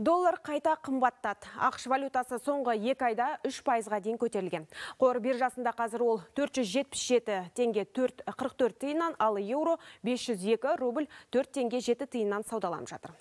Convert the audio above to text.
Доллар қайта қымбаттады. Ақш валютасы соңғы 2 айда 3 пайызға дейін көтерілген. Қор биржасында қазір ол 477 тенге 44 тиыннан, ал еуро 502 рубль 4 тенге 7 тиыннан саудалам жатыр.